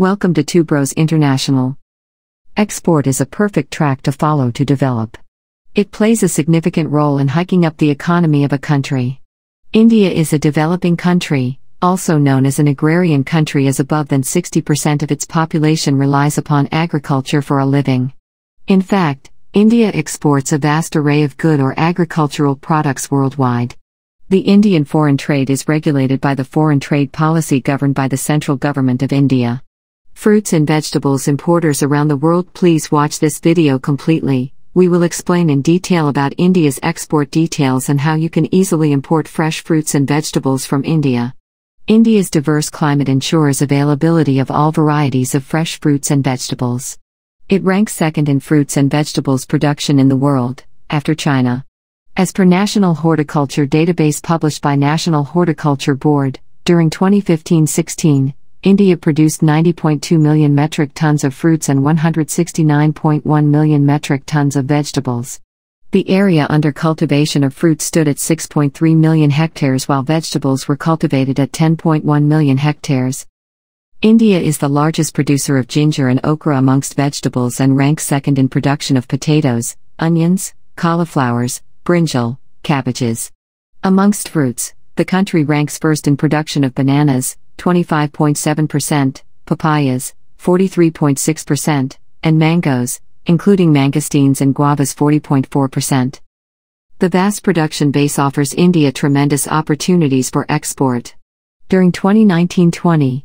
Welcome to Two Bros International. Export is a perfect track to follow to develop. It plays a significant role in hiking up the economy of a country. India is a developing country, also known as an agrarian country as above than 60% of its population relies upon agriculture for a living. In fact, India exports a vast array of good or agricultural products worldwide. The Indian foreign trade is regulated by the foreign trade policy governed by the central government of India fruits and vegetables importers around the world please watch this video completely. We will explain in detail about India's export details and how you can easily import fresh fruits and vegetables from India. India's diverse climate ensures availability of all varieties of fresh fruits and vegetables. It ranks second in fruits and vegetables production in the world, after China. As per National Horticulture Database published by National Horticulture Board, during 2015 16, India produced 90.2 million metric tons of fruits and 169.1 million metric tons of vegetables. The area under cultivation of fruit stood at 6.3 million hectares while vegetables were cultivated at 10.1 million hectares. India is the largest producer of ginger and okra amongst vegetables and ranks second in production of potatoes, onions, cauliflowers, brinjal, cabbages. Amongst fruits, the country ranks first in production of bananas, 25.7%, papayas, 43.6%, and mangoes, including mangosteens and guavas 40.4%. The vast production base offers India tremendous opportunities for export. During 2019 20,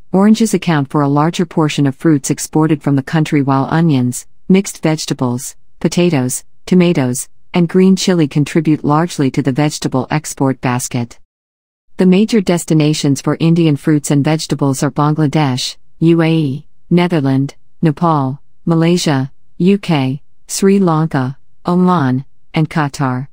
Oranges account for a larger portion of fruits exported from the country while onions, mixed vegetables, potatoes, tomatoes, and green chili contribute largely to the vegetable export basket. The major destinations for Indian fruits and vegetables are Bangladesh, UAE, Netherlands, Nepal, Malaysia, UK, Sri Lanka, Oman, and Qatar.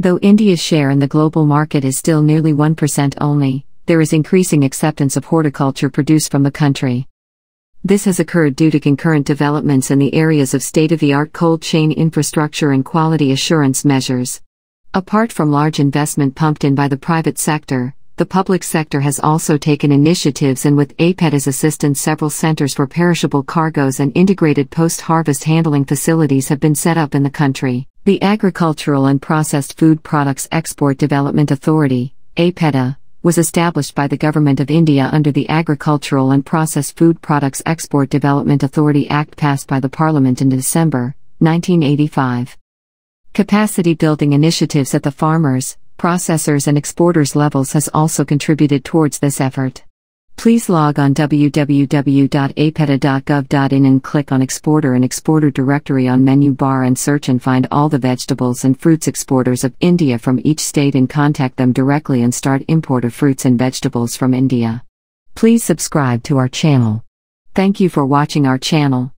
Though India's share in the global market is still nearly 1% only, there is increasing acceptance of horticulture produced from the country. This has occurred due to concurrent developments in the areas of state of the art cold chain infrastructure and quality assurance measures. Apart from large investment pumped in by the private sector, the public sector has also taken initiatives and with APET as assistance several centers for perishable cargoes and integrated post-harvest handling facilities have been set up in the country. The Agricultural and Processed Food Products Export Development Authority, APETA, was established by the Government of India under the Agricultural and Processed Food Products Export Development Authority Act passed by the Parliament in December 1985. Capacity building initiatives at the farmers, processors, and exporters levels has also contributed towards this effort. Please log on www.apeta.gov.in and click on Exporter and Exporter Directory on menu bar and search and find all the vegetables and fruits exporters of India from each state and contact them directly and start import of fruits and vegetables from India. Please subscribe to our channel. Thank you for watching our channel.